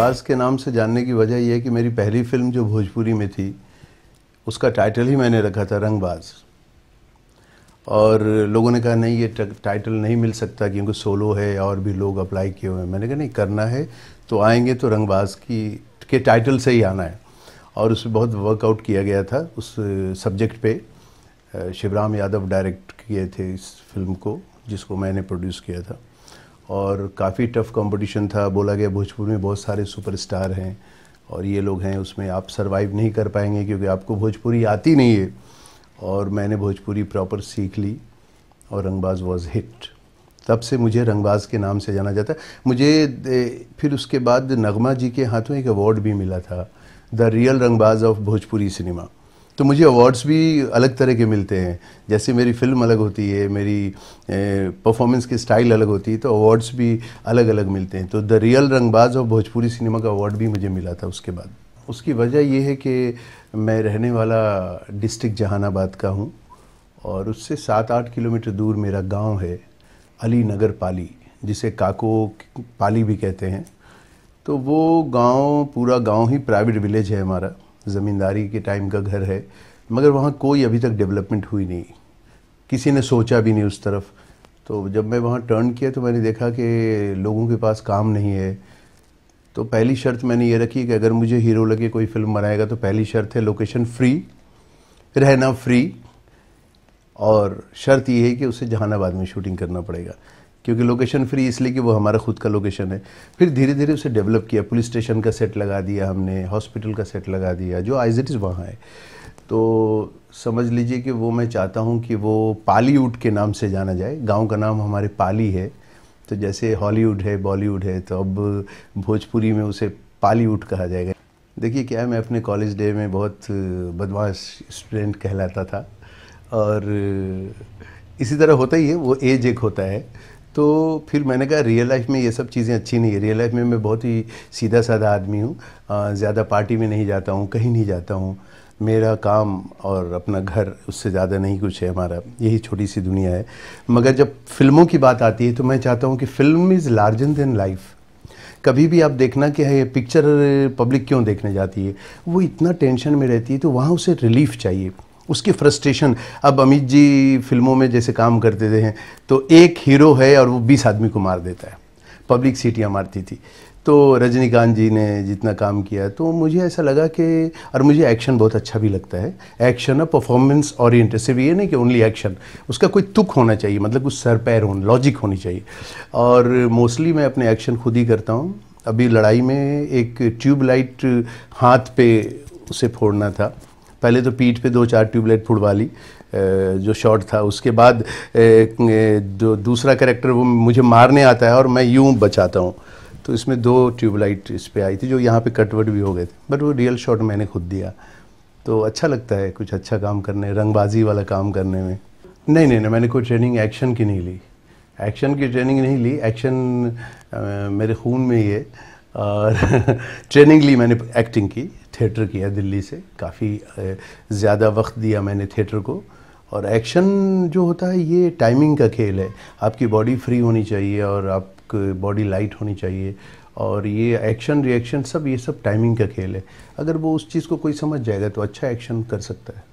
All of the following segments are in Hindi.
आवाज़ के नाम से जानने की वजह यह है कि मेरी पहली फिल्म जो भोजपुरी में थी उसका टाइटल ही मैंने रखा था रंगबाज और लोगों ने कहा नहीं ये टाइटल नहीं मिल सकता क्योंकि सोलो है और भी लोग अप्लाई किए हुए हैं मैंने कहा नहीं करना है तो आएंगे तो रंगबाज की के टाइटल से ही आना है और उसमें बहुत वर्कआउट किया गया था उस सब्जेक्ट पे शिवराम यादव डायरेक्ट किए थे इस फिल्म को जिसको मैंने प्रोड्यूस किया था और काफ़ी टफ कंपटीशन था बोला गया भोजपुर में बहुत सारे सुपरस्टार हैं और ये लोग हैं उसमें आप सरवाइव नहीं कर पाएंगे क्योंकि आपको भोजपुरी आती नहीं है और मैंने भोजपुरी प्रॉपर सीख ली और रंगबाज वॉज हिट तब से मुझे रंगबाज के नाम से जाना जाता मुझे फिर उसके बाद नगमा जी के हाथों एक अवार्ड भी मिला था the real Rangbaaz of Bhojpuri cinema तो मुझे अवार्ड्स भी अलग तरह के मिलते हैं जैसे मेरी फिल्म अलग होती है मेरी परफॉर्मेंस की स्टाइल अलग होती है तो अवार्ड्स भी अलग अलग मिलते हैं तो द रियल रंगबाज और भोजपुरी सिनेमा का अवार्ड भी मुझे मिला था उसके बाद उसकी वजह यह है कि मैं रहने वाला डिस्ट्रिक्ट जहानाबाद का हूँ और उससे सात आठ किलोमीटर दूर मेरा गांव है अली नगर पाली जिसे काको पाली भी कहते हैं तो वो गांव पूरा गांव ही प्राइवेट विलेज है हमारा ज़मींदारी के टाइम का घर है मगर वहाँ कोई अभी तक डेवलपमेंट हुई नहीं किसी ने सोचा भी नहीं उस तरफ तो जब मैं वहाँ टर्न किया तो मैंने देखा कि लोगों के पास काम नहीं है तो पहली शर्त मैंने ये रखी कि अगर मुझे हीरो लगे कोई फिल्म बनाएगा तो पहली शर्त है लोकेशन फ्री रहना फ्री और शर्त ये है कि उसे जहानाबाद में शूटिंग करना पड़ेगा क्योंकि लोकेशन फ्री इसलिए कि वो हमारा खुद का लोकेशन है फिर धीरे धीरे उसे डेवलप किया पुलिस स्टेशन का सेट लगा दिया हमने हॉस्पिटल का सेट लगा दिया जो आइज इट इज़ वहाँ है तो समझ लीजिए कि वो मैं चाहता हूँ कि वो पालीवुड के नाम से जाना जाए गांव का नाम हमारे पाली है तो जैसे हॉलीवुड है बॉलीवुड है तो अब भोजपुरी में उसे पालीवुड कहा जाएगा देखिए क्या मैं अपने कॉलेज डे में बहुत बदमाश स्टूडेंट कहलाता था और इसी तरह होता ही है वो एज एक होता है तो फिर मैंने कहा रियल लाइफ में ये सब चीज़ें अच्छी नहीं है रियल लाइफ में मैं बहुत ही सीधा साधा आदमी हूँ ज़्यादा पार्टी में नहीं जाता हूँ कहीं नहीं जाता हूँ मेरा काम और अपना घर उससे ज़्यादा नहीं कुछ है हमारा यही छोटी सी दुनिया है मगर जब फिल्मों की बात आती है तो मैं चाहता हूँ कि film is larger than life कभी भी आप देखना कि है पिक्चर पब्लिक क्यों देखने जाती है वो इतना टेंशन में रहती है तो वहाँ उसे रिलीफ चाहिए उसकी फ्रस्ट्रेशन अब अमित जी फिल्मों में जैसे काम करते थे तो एक हीरो है और वो बीस आदमी को मार देता है पब्लिक सीटियाँ मारती थी तो रजनीकांत जी ने जितना काम किया तो मुझे ऐसा लगा कि और मुझे एक्शन बहुत अच्छा भी लगता है एक्शन और परफॉर्मेंस ओरिएंटेड सिर्फ ये नहीं कि ओनली एक्शन उसका कोई तुक होना चाहिए मतलब कुछ सर पैर होना लॉजिक होनी चाहिए और मोस्टली मैं अपने एक्शन खुद ही करता हूँ अभी लड़ाई में एक ट्यूबलाइट हाथ पे उसे फोड़ना था पहले तो पीठ पे दो चार ट्यूबलाइट फुड़वा ली जो शॉट था उसके बाद जो दूसरा करेक्टर वो मुझे मारने आता है और मैं यूँ बचाता हूँ तो इसमें दो ट्यूबलाइट इस पर आई थी जो यहाँ पर कटवट भी हो गए थे बट वो रियल शॉट मैंने खुद दिया तो अच्छा लगता है कुछ अच्छा काम करने रंगबाजी वाला काम करने में नहीं नहीं नहीं मैंने कोई ट्रेनिंग एक्शन की नहीं ली एक्शन की ट्रेनिंग नहीं ली एक्शन मेरे खून में ही है और ट्रेनिंग ली मैंने एक्टिंग की थिएटर किया दिल्ली से काफ़ी ज़्यादा वक्त दिया मैंने थिएटर को और एक्शन जो होता है ये टाइमिंग का खेल है आपकी बॉडी फ्री होनी चाहिए और आपकी बॉडी लाइट होनी चाहिए और ये एक्शन रिएक्शन सब ये सब टाइमिंग का खेल है अगर वो उस चीज़ को कोई समझ जाएगा तो अच्छा एक्शन कर सकता है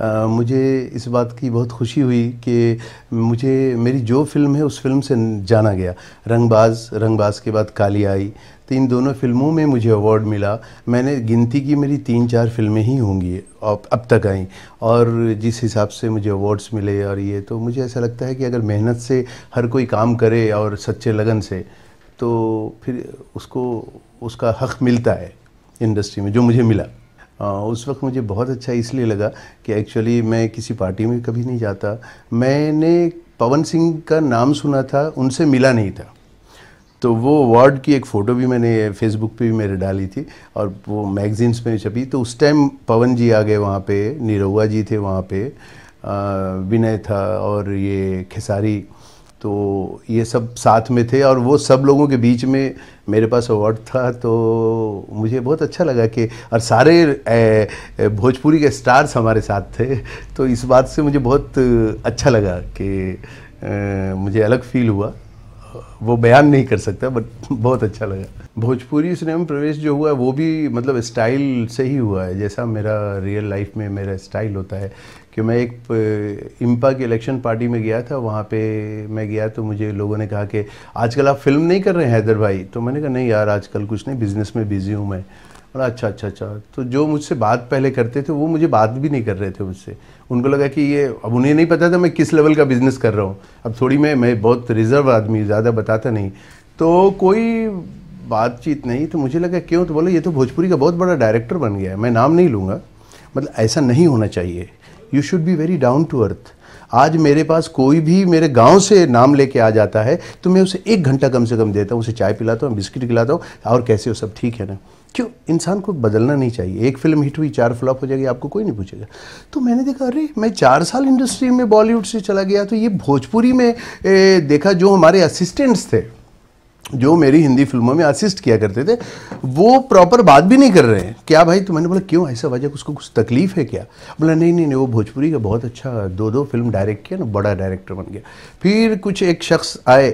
आ, मुझे इस बात की बहुत खुशी हुई कि मुझे मेरी जो फिल्म है उस फिल्म से जाना गया रंगबाज रंगबाज के बाद काली आई तो इन दोनों फिल्मों में मुझे अवार्ड मिला मैंने गिनती की मेरी तीन चार फिल्में ही होंगी अब तक आई और जिस हिसाब से मुझे अवार्ड्स मिले और ये तो मुझे ऐसा लगता है कि अगर मेहनत से हर कोई काम करे और सच्चे लगन से तो फिर उसको उसका हक़ मिलता है इंडस्ट्री में जो मुझे मिला उस वक्त मुझे बहुत अच्छा इसलिए लगा कि एक्चुअली मैं किसी पार्टी में कभी नहीं जाता मैंने पवन सिंह का नाम सुना था उनसे मिला नहीं था तो वो अवार्ड की एक फ़ोटो भी मैंने फेसबुक पे भी मेरे डाली थी और वो मैगजीन्स में छपी तो उस टाइम पवन जी आ गए वहाँ पे निरहुआ जी थे वहाँ पे विनय था और ये खेसारी तो ये सब साथ में थे और वो सब लोगों के बीच में मेरे पास अवार्ड था तो मुझे बहुत अच्छा लगा कि और सारे भोजपुरी के स्टार्स हमारे साथ थे तो इस बात से मुझे बहुत अच्छा लगा कि मुझे अलग फील हुआ वो बयान नहीं कर सकता बट बहुत अच्छा लगा भोजपुरी सिनेमा में प्रवेश जो हुआ वो भी मतलब स्टाइल से ही हुआ है जैसा मेरा रियल लाइफ में मेरा स्टाइल होता है कि मैं एक इम्पा की इलेक्शन पार्टी में गया था वहाँ पे मैं गया तो मुझे लोगों ने कहा कि आजकल आप फिल्म नहीं कर रहे हैं हैदर भाई तो मैंने कहा नहीं यार आजकल कुछ नहीं बिज़नेस में बिज़ी हूँ मैं बोला अच्छा अच्छा अच्छा तो जो मुझसे बात पहले करते थे वो मुझे बात भी नहीं कर रहे थे मुझसे उनको लगा कि ये अब उन्हें नहीं पता था मैं किस लेवल का बिज़नेस कर रहा हूँ अब थोड़ी मैं मैं बहुत रिजर्व आदमी ज़्यादा बताता नहीं तो कोई बातचीत नहीं तो मुझे लगा क्यों तो बोले ये तो भोजपुरी का बहुत बड़ा डायरेक्टर बन गया है मैं नाम नहीं लूँगा मतलब ऐसा नहीं होना चाहिए you should be very down to earth आज मेरे पास कोई भी मेरे गांव से नाम लेके आ जाता है तो मैं उसे एक घंटा कम से कम देता हूँ उसे चाय पिलाता हूँ बिस्किट खिलाता हूँ और कैसे हो सब ठीक है ना क्यों इंसान को बदलना नहीं चाहिए एक फिल्म हिट हुई चार फ्लॉप हो जाएगी आपको कोई नहीं पूछेगा तो मैंने देखा अरे मैं चार साल इंडस्ट्री में बॉलीवुड से चला गया तो ये भोजपुरी में ए, देखा जो हमारे असिस्टेंट्स थे जो मेरी हिंदी फिल्मों में असिस्ट किया करते थे वो प्रॉपर बात भी नहीं कर रहे हैं क्या भाई तो मैंने बोला क्यों ऐसा वजह उसको कुछ तकलीफ़ है क्या बोला नहीं नहीं नहीं वो भोजपुरी का बहुत अच्छा दो दो फिल्म डायरेक्ट किया ना बड़ा डायरेक्टर बन गया फिर कुछ एक शख्स आए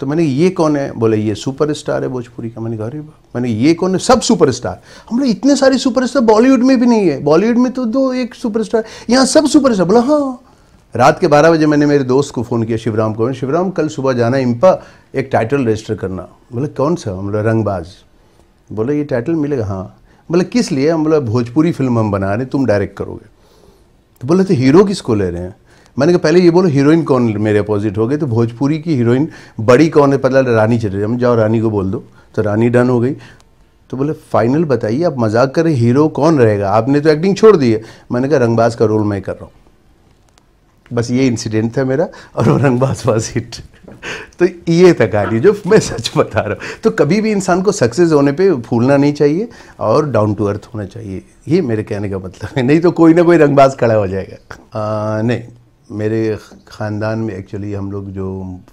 तो मैंने ये कौन है बोले ये सुपर स्टार है भोजपुरी का मैंने कहा मैंने ये कौन है सब सुपर स्टार हम लोग इतने सारे सुपर स्टार बॉलीवुड में भी नहीं है बॉलीवुड में तो दो एक सुपर स्टार यहाँ सब सुपर स्टार बोला हाँ रात के बारह बजे मैंने मेरे दोस्त को फ़ोन किया शिवराम को शिवराम कल सुबह जाना इम्पा एक टाइटल रजिस्टर करना बोले कौन सा हम बोला रंगबाज बोले ये टाइटल मिलेगा हाँ बोले किस लिए हम बोला भोजपुरी फिल्म हम बना रहे तुम डायरेक्ट करोगे तो बोले तो हीरो किसको ले रहे हैं मैंने कहा पहले ये बोलो हीरोइन कौन मेरे अपोजिट हो गए तो भोजपुरी की हीरोइन बड़ी कौन है पता रानी चले हम जाओ रानी को बोल दो तो रानी डन हो गई तो बोले फाइनल बताइए आप मजाक करें हीरो कौन रहेगा आपने तो एक्टिंग छोड़ दी है मैंने कहा रंगबाज का रोल मैं कर रहा हूँ बस ये इंसिडेंट था मेरा और औरंगबाद वाज हिट तो ये था कहानी जो मैं सच बता रहा हूँ तो कभी भी इंसान को सक्सेस होने पे फूलना नहीं चाहिए और डाउन टू अर्थ होना चाहिए ये मेरे कहने का मतलब है नहीं तो कोई ना कोई रंगबाज खड़ा हो जाएगा आ, नहीं मेरे ख़ानदान में एक्चुअली हम लोग जो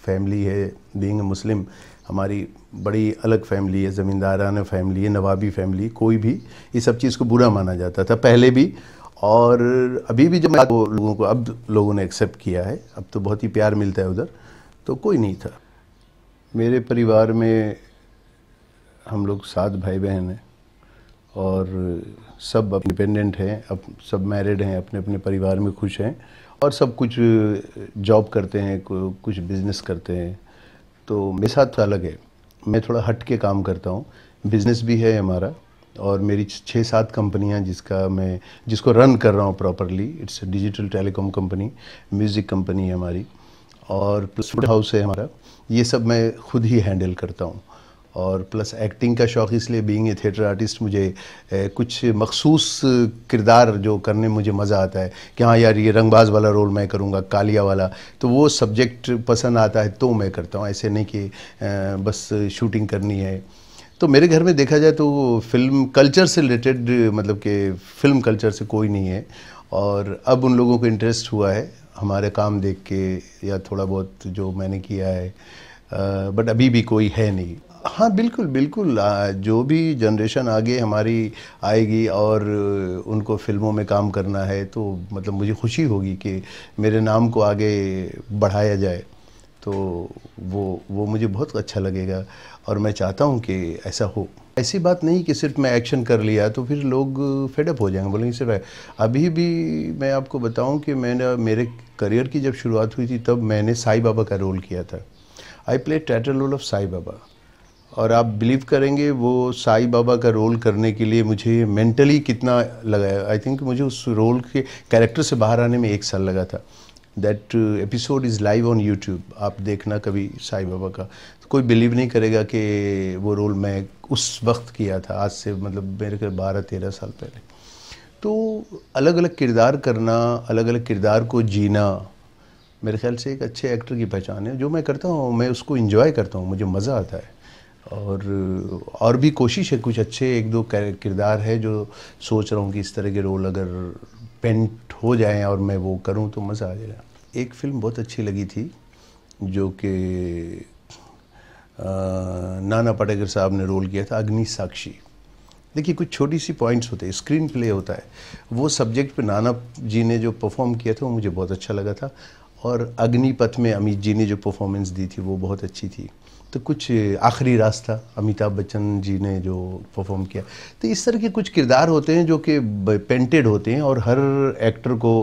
फैमिली है बींग मुस्लिम हमारी बड़ी अलग फैमिली है ज़मींदाराना फैमिली है नवाबी फैमिली कोई भी ये सब चीज़ को बुरा माना जाता था पहले भी और अभी भी जब मैं वो लोगों को अब लोगों ने एक्सेप्ट किया है अब तो बहुत ही प्यार मिलता है उधर तो कोई नहीं था मेरे परिवार में हम लोग सात भाई बहन हैं और सब इंडिपेंडेंट हैं अब सब मैरिड हैं अपने अपने परिवार में खुश हैं और सब कुछ जॉब करते हैं कुछ बिजनेस करते हैं तो मेरे साथ तो अलग है मैं थोड़ा हट के काम करता हूँ बिजनेस भी है हमारा और मेरी छः सात कंपनियां जिसका मैं जिसको रन कर रहा हूँ properly it's digital telecom company music company है हमारी और प्लस हाउस है हमारा ये सब मैं खुद ही हैंडल करता हूँ और प्लस एक्टिंग का शौक़ इसलिए बीइंग ए थिएटर आर्टिस्ट मुझे ए, कुछ मखसूस किरदार जो करने मुझे मज़ा आता है कि हाँ यार ये रंगबाज वाला रोल मैं करूँगा कालिया वाला तो वो सब्जेक्ट पसंद आता है तो मैं करता हूँ ऐसे नहीं कि ए, बस शूटिंग करनी है तो मेरे घर में देखा जाए तो फिल्म कल्चर से रिलेटेड मतलब कि फिल्म कल्चर से कोई नहीं है और अब उन लोगों को इंटरेस्ट हुआ है हमारे काम देख के या थोड़ा बहुत जो मैंने किया है बट अभी भी कोई है नहीं हाँ बिल्कुल बिल्कुल जो भी जनरेशन आगे हमारी आएगी और उनको फिल्मों में काम करना है तो मतलब मुझे खुशी होगी कि मेरे नाम को आगे बढ़ाया जाए तो वो वो मुझे बहुत अच्छा लगेगा और मैं चाहता हूँ कि ऐसा हो ऐसी बात नहीं कि सिर्फ मैं एक्शन कर लिया तो फिर लोग फेडअप हो जाएंगे बोलेंगे सिर्फ अभी भी मैं आपको बताऊं कि मैंने मेरे करियर की जब शुरुआत हुई थी तब मैंने साई बाबा का रोल किया था I play title role of Sai Baba और आप बिलीव करेंगे वो साई बाबा का रोल करने के लिए मुझे मेंटली कितना लगाया आई थिंक मुझे उस रोल के कैरेक्टर से बाहर आने में एक साल लगा था that episode is live on YouTube आप देखना कभी साई बाबा का तो कोई बिलीव नहीं करेगा कि वो रोल मैं उस वक्त किया था आज से मतलब मेरे घर बारह तेरह साल पहले तो अलग अलग किरदार करना अलग अलग किरदार को जीना मेरे ख्याल से एक अच्छे एक्टर की पहचान है जो मैं करता हूँ मैं उसको इन्जॉय करता हूँ मुझे मज़ा आता है और और भी कोशिश है कुछ अच्छे एक दो किरदार है जो सोच रहा हूँ कि इस तरह के रोल अगर पेंट हो जाएं और मैं वो करूं तो मज़ा आ जाएगा एक फिल्म बहुत अच्छी लगी थी जो कि नाना पटेकर साहब ने रोल किया था अग्नि साक्षी देखिए कुछ छोटी सी पॉइंट्स होते हैं स्क्रीन प्ले होता है वो सब्जेक्ट पे नाना जी ने जो परफॉर्म किया था वो मुझे बहुत अच्छा लगा था और अग्निपथ में अमित जी ने जो परफॉर्मेंस दी थी वो बहुत अच्छी थी तो कुछ आखिरी रास्ता अमिताभ बच्चन जी ने जो परफॉर्म किया तो इस तरह के कुछ किरदार होते हैं जो कि पेंटेड होते हैं और हर एक्टर को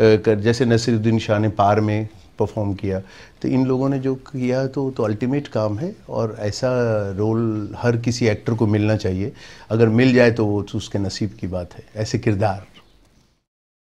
कर जैसे नसीरुद्दीन शाह ने पार में परफॉर्म किया तो इन लोगों ने जो किया तो तो अल्टीमेट काम है और ऐसा रोल हर किसी एक्टर को मिलना चाहिए अगर मिल जाए तो वो तो उसके नसीब की बात है ऐसे किरदार